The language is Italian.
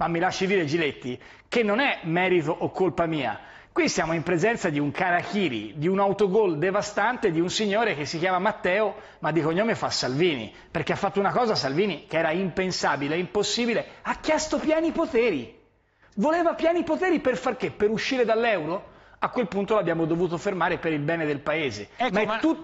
ma mi lasci dire Giletti, che non è merito o colpa mia. Qui siamo in presenza di un Karachiri, di un autogol devastante di un signore che si chiama Matteo, ma di cognome fa Salvini, perché ha fatto una cosa Salvini che era impensabile, impossibile, ha chiesto pieni poteri. Voleva pieni poteri per far che? Per uscire dall'euro? A quel punto l'abbiamo dovuto fermare per il bene del paese. Ecco, ma, ma...